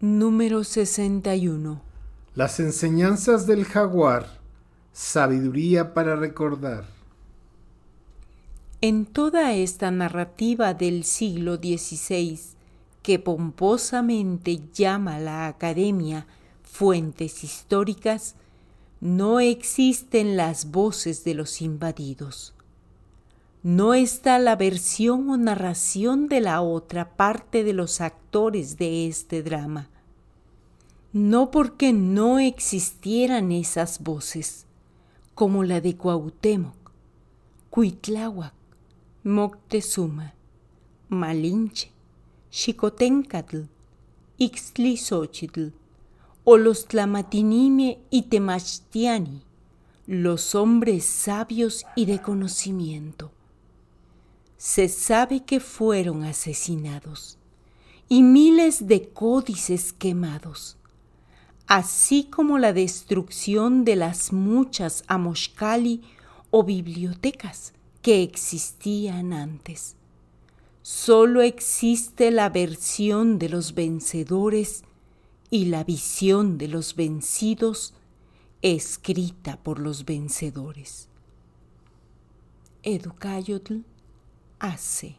Número 61. Las enseñanzas del jaguar. Sabiduría para recordar. En toda esta narrativa del siglo XVI, que pomposamente llama la Academia fuentes históricas, no existen las voces de los invadidos no está la versión o narración de la otra parte de los actores de este drama. No porque no existieran esas voces, como la de Cuauhtémoc, Cuitláhuac, Moctezuma, Malinche, Xicotencatl, Ixtlisochitl, o los Tlamatinime y Temachtiani, los hombres sabios y de conocimiento se sabe que fueron asesinados y miles de códices quemados, así como la destrucción de las muchas amoshkali o bibliotecas que existían antes. Solo existe la versión de los vencedores y la visión de los vencidos escrita por los vencedores. Educayotl AC.